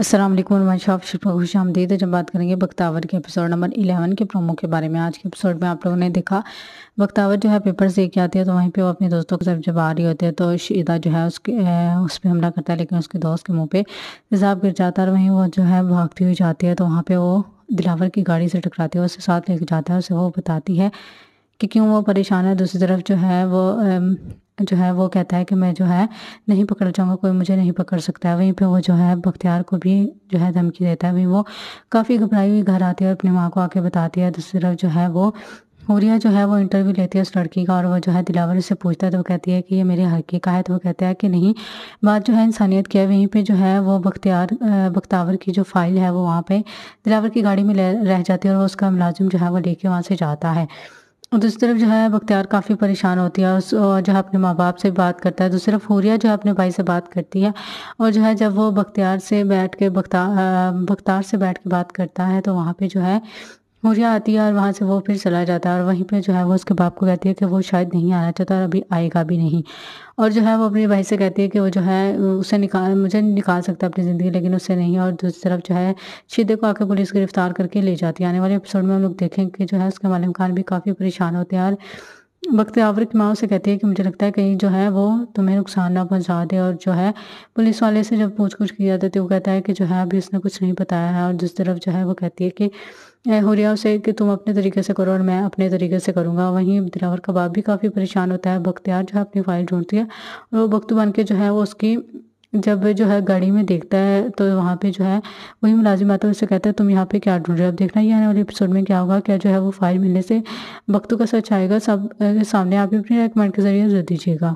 असलम मैं शॉप शिल्पा खुश आमदीद जब बात करेंगे बख्तावर के एपिसोड नंबर इलेवन के प्रोमो के बारे में आज के एपिसोड में आप लोगों ने देखा बख्तावर जो है पेपर से आती है तो वहीं पे वो अपने दोस्तों के साथ जब आ रही होती है तो शीदा जो है उसके उस पर हमला करता है लेकिन उसके दोस्त के मुंह पे तेजाब गिर जाता है वहीं वो जो है भागती हुई जाती है तो वहाँ पर वो दिलावर की गाड़ी से टकराती है उसके साथ लेके जाता है उसे वो बताती है कि क्यों वो परेशान है दूसरी तरफ जो है वो जो है वो कहता है कि मैं जो है नहीं पकड़ जाऊँगा कोई मुझे नहीं पकड़ सकता है वहीं पे वो जो है बख्तियार को भी जो है धमकी देता है वहीं वो काफ़ी घबराई हुई घर आती है और अपनी माँ को आके बताती है दूसरी तरफ जो है वो हूरिया जो है वो इंटरव्यू लेती है उस लड़की का और वो जो है दिलावर से पूछता है तो वो कहती है कि ये मेरे हक का है तो वो कहता है कि नहीं बात जो है इंसानियत की है वहीं पे जो है वो बख्तियार बख्तावर की जो फाइल है वो वहाँ पे दिलावर की गाड़ी में रह जाती है और वो उसका मुलाजिम जो है वो लेके वहाँ से जाता है और दूसरी तरफ जो है बख्तियार काफ़ी परेशान होती है और जो है अपने माँ बाप से बात करता है दूसरी तरफ हुरिया जो है अपने भाई से बात करती है और जो है जब वो बख्तियार से बैठ के बख्तार से बैठ के बात करता है तो वहाँ पे जो है मुरिया आती है और वहाँ से वो फिर चला जाता है और वहीं पे जो है वो उसके बाप को कहती है कि वो शायद नहीं आना चाहता और अभी आएगा भी नहीं और जो है वो अपने भाई से कहती है कि वो जो है उसे निकाल मुझे निकाल सकता है अपनी ज़िंदगी लेकिन उससे नहीं और दूसरी तरफ जो है शीदे को आकर पुलिस गिरफ्तार करके ले जाती है आने वाले एपिसोड में हम लोग देखें कि जो है उसके मालिम खान भी काफ़ी परेशान होते हैं और वक्त की माँ से कहती है कि मुझे लगता है कहीं जो है वो तुम्हें नुकसान ना पहुंचा दे और जो है पुलिस वाले से जब पूछ कुछ किया था तो वो कहता है कि जो है अभी उसने कुछ नहीं बताया है और जिस तरफ जो है वो कहती है कि हुरिया उसे कि तुम अपने तरीके से करो और मैं अपने तरीके से करूँगा वहीं दिलावर कबाब भी काफ़ी परेशान होता है बख्तियार जो है अपनी फाइल ढूंढती है और वो बख्त बन के जो है वो उसकी जब जो है गाड़ी में देखता है तो वहाँ पे जो है वही मुलाजिम आता है उससे कहता है तुम यहाँ पे क्या ढूंढ रहे हो अब देखना ये आने वाले एपिसोड में क्या होगा क्या जो है वो फाइल मिलने से वक्तों का सच आएगा सब सामने आप अपने रिकमेंड के ज़रिए जरूर दीजिएगा